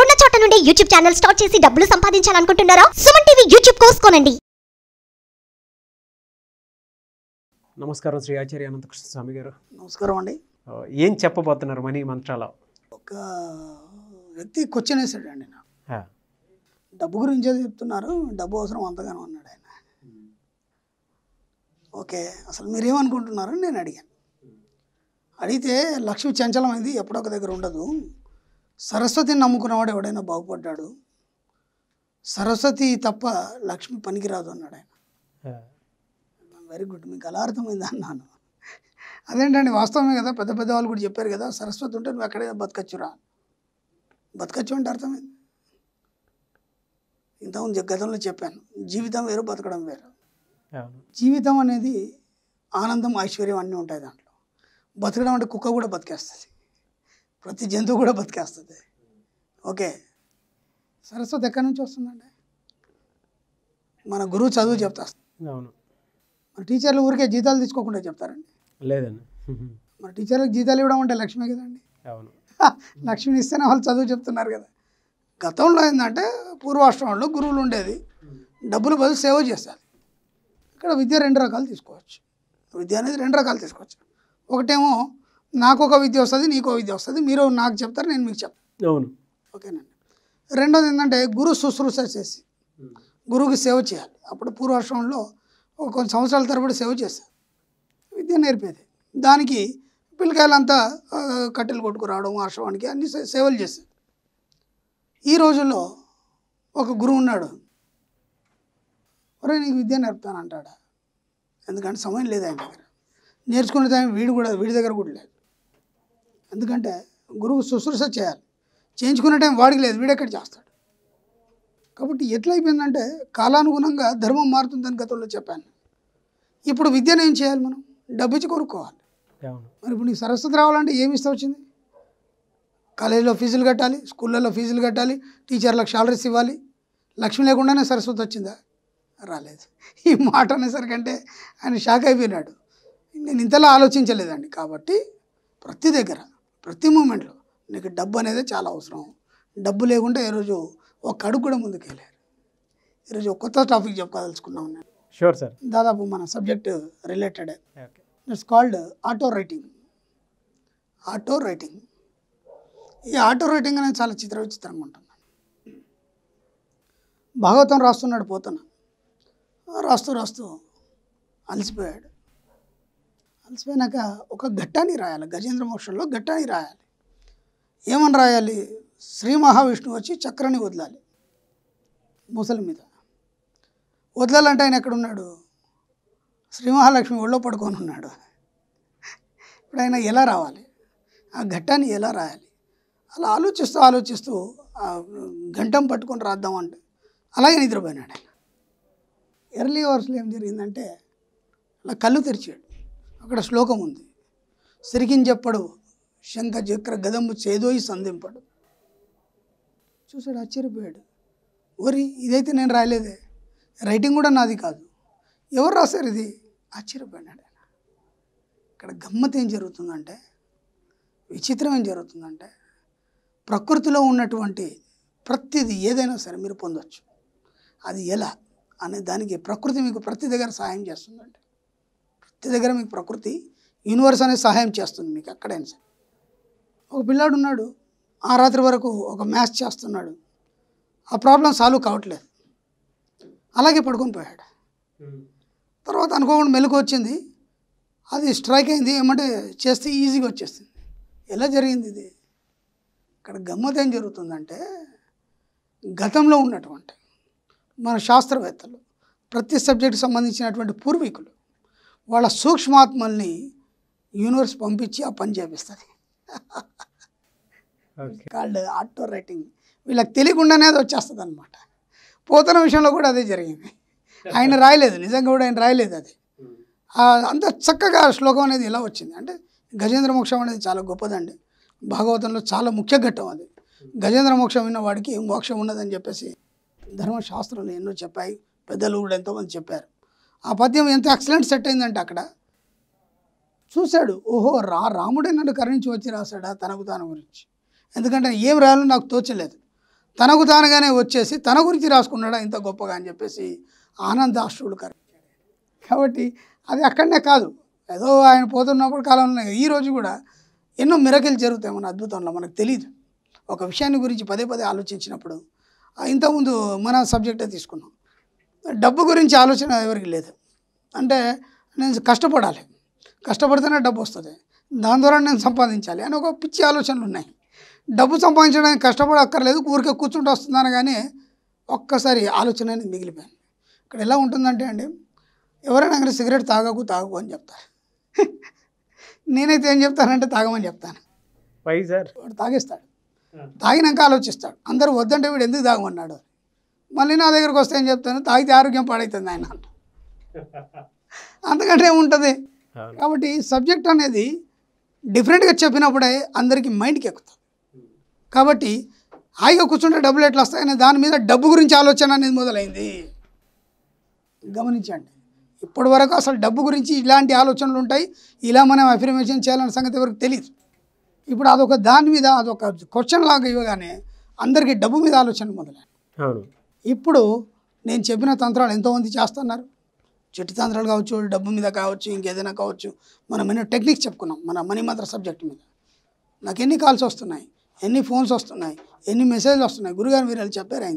మీరున్న చోట నుండి యూట్యూబ్ ఛానల్ స్టార్ట్ చేసి డబ్బులు సంపాదించాలనుకుంటున్నారా సుమన్ టీవీ యూట్యూబ్ కోసుకోనండి నమస్కారం శ్రీ ఆచార్య అనంతకృష్ణ స్వామి గారు నమస్కారం అండి ఏం చెప్పబోతున్నారు మనీ మంత్రాల ఒక వ్యక్తి క్వశ్చన్ వేసాడండి అండి డబ్బు గురించే చెప్తున్నారు డబ్బు అవసరం అంతగానో అన్నాడు ఆయన ఓకే అసలు మీరు ఏమనుకుంటున్నారు నేను అడిగాను అడిగితే లక్ష్మి చంచలం అనేది ఎప్పుడొక దగ్గర ఉండదు సరస్వతిని నమ్ముకున్నవాడు ఎవడైనా బాగుపడ్డాడు సరస్వతి తప్ప లక్ష్మి పనికిరాదు అన్నాడు ఆయన వెరీ గుడ్ మీకు అలా అర్థమైంది అన్నాను అదేంటండి వాస్తవమే కదా పెద్ద పెద్ద వాళ్ళు కూడా చెప్పారు కదా సరస్వతి ఉంటే నువ్వు ఎక్కడైనా బతకచ్చురా బతకచ్చు అంటే అర్థమైంది ఇంతకుముందు గతంలో చెప్పాను జీవితం వేరు బతకడం వేరు జీవితం అనేది ఆనందం ఐశ్వర్యం అన్నీ ఉంటాయి దాంట్లో బతకడం అంటే కుక్క కూడా బతికేస్తుంది ప్రతి జంతువు కూడా బతికేస్తుంది ఓకే సరస్వతి ఎక్కడి నుంచి వస్తుందండి మన గురువు చదువు చెప్తా అవును మన టీచర్లు ఊరికే జీతాలు తీసుకోకుండా చెప్తారండి లేదండి మన టీచర్లకు జీతాలు ఇవ్వడం అంటే లక్ష్మి కదండి అవును లక్ష్మిని ఇస్తేనే వాళ్ళు చదువు చెప్తున్నారు కదా గతంలో ఏంటంటే పూర్వాశ్రమంలో గురువులు ఉండేది డబ్బులు బదులు సేవ చేస్తారు ఇక్కడ విద్య రెండు రకాలు తీసుకోవచ్చు విద్య అనేది రెండు రకాలు తీసుకోవచ్చు ఒకటేమో నాకు ఒక విద్య వస్తుంది నీకు విద్య వస్తుంది మీరు నాకు చెప్తారు నేను మీకు చెప్తాను ఓకేనండి రెండోది ఏంటంటే గురు శుశ్రూష చేసి గురువుకి సేవ చేయాలి అప్పుడు పూర్వాశ్రమంలో ఒక కొన్ని సంవత్సరాల తరబడి సేవ చేశారు విద్య నేర్పేది దానికి పిల్లకాయలంతా కట్టెలు కొట్టుకురావడం ఆశ్రమానికి అన్ని సేవలు చేశారు ఈ రోజుల్లో ఒక గురువు ఉన్నాడు ఒరే నీకు విద్య నేర్పుతాను అంటాడా ఎందుకంటే సమయం లేదు ఆయన దగ్గర నేర్చుకునే టైం వీడు కూడా వీడి దగ్గర కూడా లేదు ఎందుకంటే గురువు శుశ్రూష చేయాలి చేయించుకునే టైం వాడికి లేదు వీడెక్కడ చేస్తాడు కాబట్టి ఎట్లయిపోయిందంటే కాలానుగుణంగా ధర్మం మారుతుందని గతంలో చెప్పాను ఇప్పుడు విద్యను ఏం చేయాలి మనం డబ్బు ఇచ్చి కొనుక్కోవాలి మరి ఇప్పుడు నీకు సరస్వతి రావాలంటే ఏమి ఇస్తా వచ్చింది కాలేజీలో ఫీజులు కట్టాలి స్కూళ్ళల్లో ఫీజులు కట్టాలి టీచర్లకు సాలరీస్ ఇవ్వాలి లక్ష్మి లేకుండానే సరస్వతి వచ్చిందా రాలేదు ఈ మాట అనేసరికంటే ఆయన షాక్ అయిపోయినాడు నేను ఇంతలా ఆలోచించలేదండి కాబట్టి ప్రతి దగ్గర ప్రతి మూమెంట్లో నీకు డబ్బు అనేది చాలా అవసరం డబ్బు లేకుంటే ఈరోజు ఒక అడుగు కూడా ముందుకెళ్ళారు ఈరోజు కొత్త టాపిక్ చెప్పుకోదలుచుకున్నాం నేను షూర్ సార్ దాదాపు మన subject related it's called auto writing auto writing ఈ ఆటో రైటింగ్ అనేది చాలా చిత్ర విచిత్రంగా ఉంటుంది భాగవతం రాస్తున్నాడు పోతున్నా రాస్తూ రాస్తూ అలసిపోయాడు కలిసిపోయినాక ఒక ఘట్టాన్ని రాయాలి గజేంద్ర మోక్షంలో ఘట్టాన్ని రాయాలి ఏమని రాయాలి శ్రీ మహావిష్ణువు వచ్చి చక్రాన్ని వదలాలి ముసలి మీద వదలాలంటే ఆయన ఎక్కడున్నాడు శ్రీ మహాలక్ష్మి ఒళ్ళో పడుకొని ఉన్నాడు ఇప్పుడు ఆయన ఎలా రావాలి ఆ ఘట్టాన్ని ఎలా రాయాలి అలా ఆలోచిస్తూ ఆలోచిస్తూ ఆ గంటం పట్టుకొని రాద్దామంటే అలాగే నిద్రపోయినాడు ఆయన ఎర్లీ అవర్స్లో ఏం జరిగిందంటే అలా కళ్ళు తెరిచాడు అక్కడ శ్లోకం ఉంది సిరికించెప్పడు శంఖ చక్ర గదంబు చేదోయి సంధింపడు చూశాడు ఆశ్చర్యపోయాడు ఓరి ఇదైతే నేను రాయలేదే రైటింగ్ కూడా నాది కాదు ఎవరు రాశారు ఇది ఆశ్చర్యపోయినాడు ఆయన ఇక్కడ గమ్మత్ ఏం జరుగుతుందంటే విచిత్రం ఏం జరుగుతుందంటే ప్రకృతిలో ఉన్నటువంటి ప్రతిది ఏదైనా సరే మీరు పొందవచ్చు అది ఎలా అనే దానికి ప్రకృతి మీకు ప్రతి దగ్గర సహాయం చేస్తుందంటే ప్రతి దగ్గర మీకు ప్రకృతి యూనివర్స్ అనేది సహాయం చేస్తుంది మీకు ఎక్కడైనా సరే ఒక పిల్లాడు ఉన్నాడు ఆ రాత్రి వరకు ఒక మ్యాచ్ చేస్తున్నాడు ఆ ప్రాబ్లం సాల్వ్ కావట్లేదు అలాగే పడుకొని పోయాడు తర్వాత అనుకోకుండా మెలకు వచ్చింది అది స్ట్రైక్ అయింది ఏమంటే చేస్తే ఈజీగా వచ్చేస్తుంది ఎలా జరిగింది ఇది ఇక్కడ గమ్మత్ ఏం జరుగుతుందంటే గతంలో ఉన్నటువంటి మన శాస్త్రవేత్తలు ప్రతి సబ్జెక్ట్ సంబంధించినటువంటి పూర్వీకులు వాళ్ళ సూక్ష్మాత్మల్ని యూనివర్స్ పంపించి ఆ పని చేపిస్తుంది కాల్డ్ ఆటో రైటింగ్ వీళ్ళకి తెలియకుండానే అది వచ్చేస్తుంది అనమాట పోతన విషయంలో కూడా అదే జరిగింది ఆయన రాయలేదు నిజంగా కూడా ఆయన రాయలేదు అది అంత చక్కగా శ్లోకం అనేది ఇలా వచ్చింది అంటే గజేంద్ర మోక్షం అనేది చాలా గొప్పదండి భాగవతంలో చాలా ముఖ్య ఘట్టం అది గజేంద్ర మోక్షం విన్న వాడికి మోక్షం ఉన్నదని చెప్పేసి ధర్మశాస్త్రంలో ఎన్నో చెప్పాయి పెద్దలు కూడా ఎంతోమంది చెప్పారు ఆ పద్యం ఎంత ఎక్సలెంట్ సెట్ అయిందంటే అక్కడ చూశాడు ఓహో రా రాముడే నన్ను కరుణించి వచ్చి రాశాడా తనకు తాను గురించి ఎందుకంటే ఏం రాయాలో నాకు తోచలేదు తనకు తానుగానే వచ్చేసి తన గురించి రాసుకున్నాడా ఇంత గొప్పగా అని చెప్పేసి ఆనందాశ్రుడు కరుణించాడు కాబట్టి అది అక్కడనే కాదు ఏదో ఆయన పోతున్నప్పుడు కాలంలో ఈరోజు కూడా ఎన్నో మిరకలు జరుగుతాయి మన అద్భుతంలో మనకు తెలియదు ఒక విషయాన్ని గురించి పదే పదే ఆలోచించినప్పుడు ఇంతకుముందు మన సబ్జెక్టే తీసుకున్నాం డబ్బు గురించి ఆలోచన ఎవరికి లేదు అంటే నేను కష్టపడాలి కష్టపడితేనే డబ్బు వస్తుంది దాని ద్వారా నేను సంపాదించాలి అని ఒక పిచ్చి ఆలోచనలు ఉన్నాయి డబ్బు సంపాదించడానికి కష్టపడక్కర్లేదు ఊరికే కూర్చుంటూ వస్తున్నాను కానీ ఒక్కసారి ఆలోచన అనేది మిగిలిపోయాను ఇక్కడ ఎలా ఉంటుందంటే అండి ఎవరైనా కానీ సిగరెట్ తాగకు తాగకు అని చెప్తారు నేనైతే ఏం చెప్తానంటే తాగమని చెప్తాను వాడు తాగేస్తాడు తాగినాక ఆలోచిస్తాడు అందరూ వద్దంటే వీడు ఎందుకు తాగమన్నాడు మళ్ళీ నా దగ్గరకు వస్తే ఏం చెప్తాను తాగితే ఆరోగ్యం పాడైతుంది ఆయన అంతకంటే ఉంటుంది కాబట్టి సబ్జెక్ట్ అనేది డిఫరెంట్గా చెప్పినప్పుడే అందరికీ మైండ్కి ఎక్కుతుంది కాబట్టి హాయిగా కూర్చుంటే డబ్బులు ఎట్లా వస్తాయని దాని మీద డబ్బు గురించి ఆలోచన అనేది మొదలైంది గమనించండి ఇప్పటి వరకు అసలు డబ్బు గురించి ఇలాంటి ఆలోచనలు ఉంటాయి ఇలా మనం అఫిర్మేషన్ చేయాలనే సంగతి ఎవరికి తెలియదు ఇప్పుడు అదొక దాని మీద అదొక క్వశ్చన్ లాగా ఇవ్వగానే అందరికీ డబ్బు మీద ఆలోచన మొదలైంది ఇప్పుడు నేను చెప్పిన తంత్రాలు ఎంతోమంది చేస్తున్నారు చెట్టు తంత్రాలు కావచ్చు డబ్బు మీద కావచ్చు ఇంకేదైనా కావచ్చు మనం ఎన్నో టెక్నిక్స్ చెప్పుకున్నాం మన మనీ మంత్ర సబ్జెక్ట్ మీద నాకు ఎన్ని కాల్స్ వస్తున్నాయి ఎన్ని ఫోన్స్ వస్తున్నాయి ఎన్ని మెసేజ్లు వస్తున్నాయి గురుగారు మీరు వెళ్ళి చెప్పారు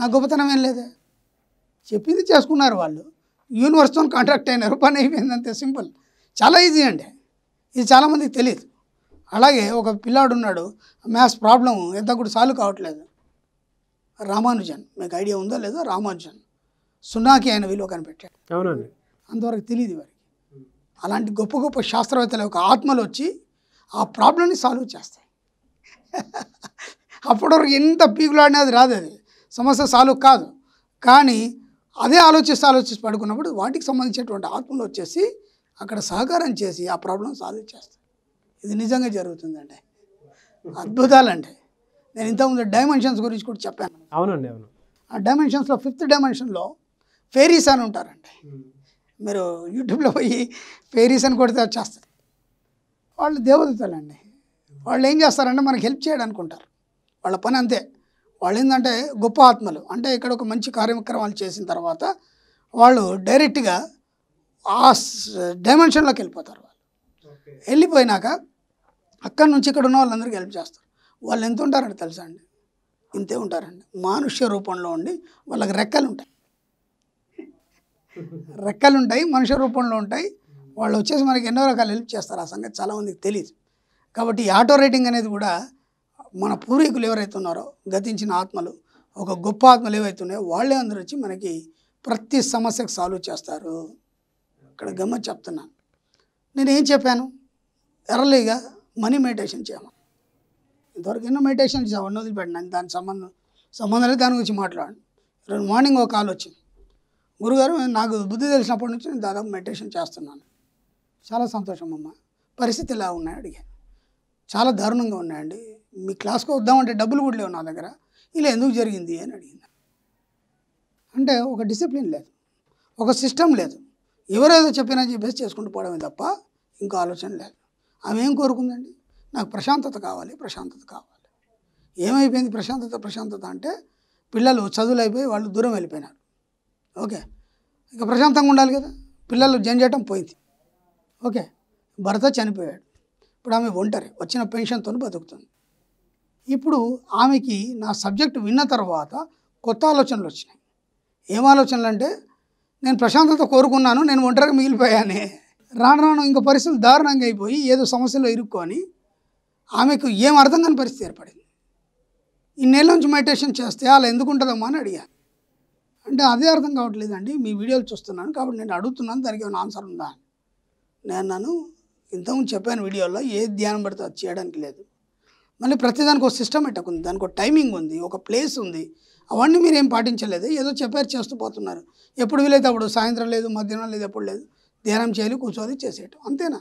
నా గొప్పతనం ఏం లేదే చెప్పింది చేసుకున్నారు వాళ్ళు యూనివర్స్తో కాంటాక్ట్ అయినారు పని అయిపోయింది అంతే సింపుల్ చాలా ఈజీ అండి ఇది చాలామందికి తెలియదు అలాగే ఒక పిల్లాడు ఉన్నాడు మ్యాథ్స్ ప్రాబ్లం ఎంత కూడా సాల్వ్ కావట్లేదు రామానుజన్ మీకు ఐడియా ఉందో లేదో రామానుజన్ సున్నాకి ఆయన విలువ కనిపెట్టాడు అవునండి అంతవరకు తెలియదు వారికి అలాంటి గొప్ప గొప్ప శాస్త్రవేత్తల యొక్క ఆత్మలు వచ్చి ఆ ప్రాబ్లంని సాల్వ్ చేస్తాయి అప్పటివరకు ఎంత పీకులాడినా అది రాదు అది సమస్య సాల్వ్ కాదు కానీ అదే ఆలోచిస్తే ఆలోచిస్తూ పడుకున్నప్పుడు వాటికి సంబంధించినటువంటి ఆత్మలు వచ్చేసి అక్కడ సహకారం చేసి ఆ ప్రాబ్లం సాల్వ్ చేస్తాయి ఇది నిజంగా జరుగుతుందండి అద్భుతాలండి నేను ఇంతకుముందు డైమెన్షన్స్ గురించి కూడా చెప్పాను అవునండి అవును ఆ డైమెన్షన్స్లో ఫిఫ్త్ డైమెన్షన్లో ఫేరీస్ అని ఉంటారండి మీరు యూట్యూబ్లో పోయి ఫేరీస్ అని కొడితే వచ్చేస్తారు వాళ్ళు దేవదతలండి వాళ్ళు ఏం చేస్తారంటే మనకు హెల్ప్ చేయడానికి ఉంటారు వాళ్ళ పని అంతే వాళ్ళు ఏంటంటే గొప్ప ఆత్మలు అంటే ఇక్కడ ఒక మంచి కార్యక్రమాలు చేసిన తర్వాత వాళ్ళు డైరెక్ట్గా ఆ డైమెన్షన్లోకి వెళ్ళిపోతారు వాళ్ళు వెళ్ళిపోయినాక అక్కడి నుంచి ఇక్కడ ఉన్న వాళ్ళందరికీ హెల్ప్ చేస్తారు వాళ్ళు ఎంత ఉంటారండి తెలుసా అండి ఇంతే ఉంటారండి మానుష్య రూపంలో ఉండి వాళ్ళకి రెక్కలు ఉంటాయి రెక్కలు ఉంటాయి మనుష్య రూపంలో ఉంటాయి వాళ్ళు వచ్చేసి మనకి ఎన్నో రకాల హెల్ప్ చేస్తారు ఆ సంగతి చాలామందికి తెలియదు కాబట్టి ఆటో రైటింగ్ అనేది కూడా మన పూర్వీకులు ఎవరైతే ఉన్నారో గతించిన ఆత్మలు ఒక గొప్ప ఆత్మలు ఏవైతే వాళ్ళే అందరూ వచ్చి మనకి ప్రతి సమస్యకు సాల్వ్ చేస్తారు ఇక్కడ గమ్మ చెప్తున్నాను నేనేం చెప్పాను ఎర్రలీగా మనీ మెడిటేషన్ చేయమని ఇంతవరకు ఎన్నో మెడిటేషన్ చేసాను అవన్నీ వదిలిపెట్టినాను దాని సంబంధం సంబంధం లేదు దాని గురించి మాట్లాడి రెండు మార్నింగ్ ఒక కాల్ వచ్చింది గురుగారు నాకు బుద్ధి తెలిసినప్పటి నుంచి నేను దాదాపు మెడిటేషన్ చేస్తున్నాను చాలా సంతోషం అమ్మ పరిస్థితి ఇలా ఉన్నాయి అడిగాను చాలా దారుణంగా ఉన్నాయండి మీ క్లాస్కి వద్దామంటే డబ్బులు కూడా లేవు నా దగ్గర ఇలా ఎందుకు జరిగింది అని అడిగింది అంటే ఒక డిసిప్లిన్ లేదు ఒక సిస్టమ్ లేదు ఎవరేదో చెప్పినా చెప్పేసి చేసుకుంటూ పోవడమే తప్ప ఇంకో ఆలోచన లేదు ఆమె ఏం కోరుకుందండి నాకు ప్రశాంతత కావాలి ప్రశాంతత కావాలి ఏమైపోయింది ప్రశాంతత ప్రశాంతత అంటే పిల్లలు చదువులు అయిపోయి వాళ్ళు దూరం వెళ్ళిపోయినారు ఓకే ఇక ప్రశాంతంగా ఉండాలి కదా పిల్లలు చేయటం పోయింది ఓకే భర్త చనిపోయాడు ఇప్పుడు ఆమె ఒంటరి వచ్చిన పెన్షన్తో బతుకుతుంది ఇప్పుడు ఆమెకి నా సబ్జెక్ట్ విన్న తర్వాత కొత్త ఆలోచనలు వచ్చినాయి ఏం ఆలోచనలు అంటే నేను ప్రశాంతత కోరుకున్నాను నేను ఒంటరిగా మిగిలిపోయానే రాను రాను ఇంకా పరిస్థితులు దారుణంగా అయిపోయి ఏదో సమస్యలో ఇరుక్కొని ఆమెకు ఏం అర్థం కాని పరిస్థితి ఏర్పడింది ఇన్నేళ్ళ నుంచి మెడిటేషన్ చేస్తే అలా ఎందుకు ఉంటుందమ్మా అని అడిగాను అంటే అదే అర్థం కావట్లేదండి మీ వీడియోలు చూస్తున్నాను కాబట్టి నేను అడుగుతున్నాను దానికి ఏమైనా ఆన్సర్ ఉందా నేను నన్ను ఇంతకుముందు చెప్పాను వీడియోలో ఏ ధ్యానం పడితే అది చేయడానికి లేదు మళ్ళీ ప్రతిదానికి ఒక సిస్టమేటిక్ ఉంది దానికి ఒక టైమింగ్ ఉంది ఒక ప్లేస్ ఉంది అవన్నీ మీరు ఏం పాటించలేదు ఏదో చెప్పారు చేస్తూ పోతున్నారు ఎప్పుడు వీలైతే అప్పుడు సాయంత్రం లేదు మధ్యాహ్నం లేదు ఎప్పుడు లేదు ధ్యానం చేయాలి కూర్చోవాలి చేసేయటం అంతేనా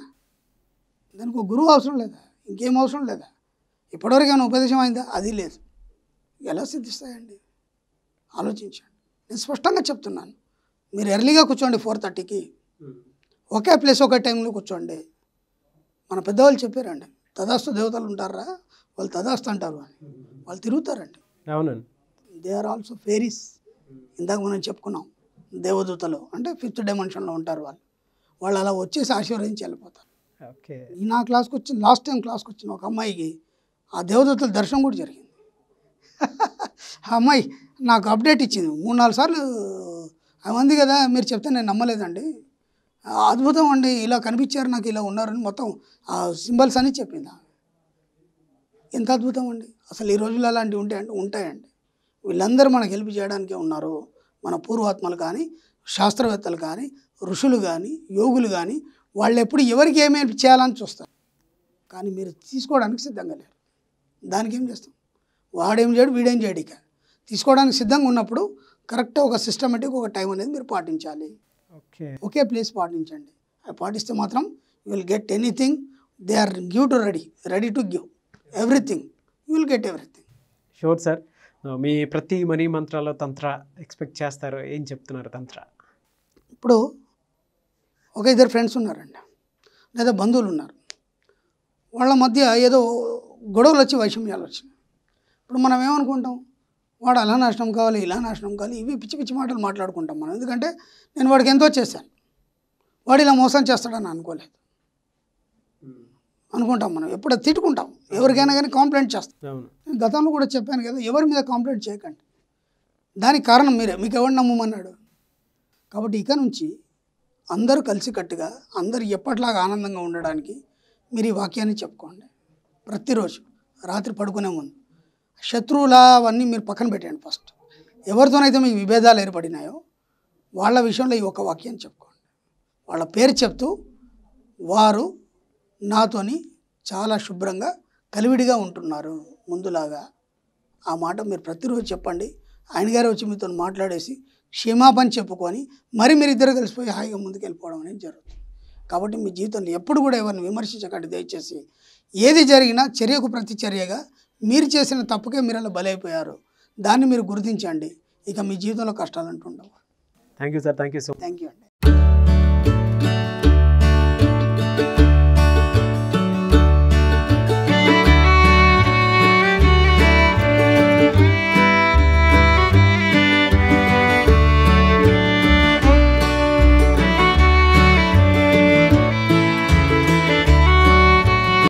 దానికి ఒక గురువు అవసరం లేదా ఇంకేం అవసరం లేదా ఇప్పటివరకు ఏమైనా ఉపదేశం అయిందా అది లేదు ఎలా సిద్ధిస్తాయండి ఆలోచించండి నేను స్పష్టంగా చెప్తున్నాను మీరు ఎర్లీగా కూర్చోండి ఫోర్ థర్టీకి ఒకే ప్లేస్ ఒకే టైంలో కూర్చోండి మన పెద్దవాళ్ళు చెప్పారండి తదాస్తు దేవతలు ఉంటారా వాళ్ళు తదాస్తు అంటారు అని వాళ్ళు తిరుగుతారండి అవునండి దే ఆర్ ఆల్సో ఫేరీస్ ఇందాక మనం చెప్పుకున్నాం దేవదూతలు అంటే ఫిఫ్త్ డైమెన్షన్లో ఉంటారు వాళ్ళు వాళ్ళు అలా వచ్చేసి ఆశీర్వదించి వెళ్ళిపోతారు నా క్లాస్కి వచ్చిన లాస్ట్ టైం క్లాస్కి వచ్చిన ఒక అమ్మాయికి ఆ దేవదత్తుల దర్శనం కూడా జరిగింది ఆ అమ్మాయి నాకు అప్డేట్ ఇచ్చింది మూడు నాలుగు సార్లు అవి ఉంది కదా మీరు చెప్తే నేను నమ్మలేదండి అద్భుతం అండి ఇలా కనిపించారు నాకు ఇలా ఉన్నారని మొత్తం ఆ సింబల్స్ అని చెప్పింది ఎంత అద్భుతం అండి అసలు ఈ రోజుల్లో అలాంటివి ఉంటాయండి ఉంటాయండి వీళ్ళందరూ మనకు హెల్ప్ చేయడానికే ఉన్నారు మన పూర్వాత్మలు కానీ శాస్త్రవేత్తలు కానీ ఋషులు కానీ యోగులు కానీ వాళ్ళు ఎప్పుడు ఎవరికి ఏమేమి చేయాలని చూస్తారు కానీ మీరు తీసుకోవడానికి సిద్ధంగా లేరు దానికి ఏం చేస్తాం వాడేం చేయడు వీడేం చేయడు ఇక తీసుకోవడానికి సిద్ధంగా ఉన్నప్పుడు కరెక్ట్ ఒక సిస్టమేటిక్ ఒక టైం అనేది మీరు పాటించాలి ఓకే ఒకే ప్లేస్ పాటించండి అది పాటిస్తే మాత్రం you will get anything they are give to ready ready to give everything you will get everything sure sir మీ ప్రతి మనీ మంత్రాల్లో తంత్ర ఎక్స్పెక్ట్ చేస్తారు ఏం చెప్తున్నారు తంత్ర ఇప్పుడు ఒక ఇద్దరు ఫ్రెండ్స్ ఉన్నారండి లేదా బంధువులు ఉన్నారు వాళ్ళ మధ్య ఏదో గొడవలు వచ్చి వైషమ్యాలు వచ్చినాయి ఇప్పుడు మనం ఏమనుకుంటాం వాడు అలా నాశనం కావాలి ఇలా నాశనం కావాలి ఇవి పిచ్చి పిచ్చి మాటలు మాట్లాడుకుంటాం మనం ఎందుకంటే నేను వాడికి ఎంతో చేశాను వాడు ఇలా మోసం చేస్తాడని అనుకోలేదు అనుకుంటాం మనం ఎప్పుడు తిట్టుకుంటాం ఎవరికైనా కానీ కాంప్లైంట్ చేస్తాం గతంలో కూడా చెప్పాను కదా ఎవరి మీద కాంప్లైంట్ చేయకండి దానికి కారణం మీరే మీకు ఎవరు నమ్మమన్నాడు కాబట్టి ఇక నుంచి అందరూ కలిసికట్టుగా అందరు ఎప్పటిలాగా ఆనందంగా ఉండడానికి మీరు ఈ వాక్యాన్ని చెప్పుకోండి ప్రతిరోజు రాత్రి పడుకునే ముందు శత్రువుల అవన్నీ మీరు పక్కన పెట్టండి ఫస్ట్ ఎవరితోనైతే మీకు విభేదాలు ఏర్పడినాయో వాళ్ళ విషయంలో ఈ ఒక వాక్యాన్ని చెప్పుకోండి వాళ్ళ పేరు చెప్తూ వారు నాతోని చాలా శుభ్రంగా కలివిడిగా ఉంటున్నారు ముందులాగా ఆ మాట మీరు ప్రతిరోజు చెప్పండి ఆయన గారు వచ్చి మీతో మాట్లాడేసి క్షమాపణ చెప్పుకొని మరి మీరిద్దరు కలిసిపోయి హాయిగా ముందుకెళ్ళిపోవడం అనేది జరుగుతుంది కాబట్టి మీ జీవితంలో ఎప్పుడు కూడా ఎవరిని విమర్శించకండి దయచేసి ఏది జరిగినా చర్యకు ప్రతిచర్యగా మీరు చేసిన తప్పుకే మీరు అలా బలైపోయారు దాన్ని మీరు గుర్తించండి ఇక మీ జీవితంలో కష్టాలు అంటూ ఉండవు thank you sir thank you so thank you అండి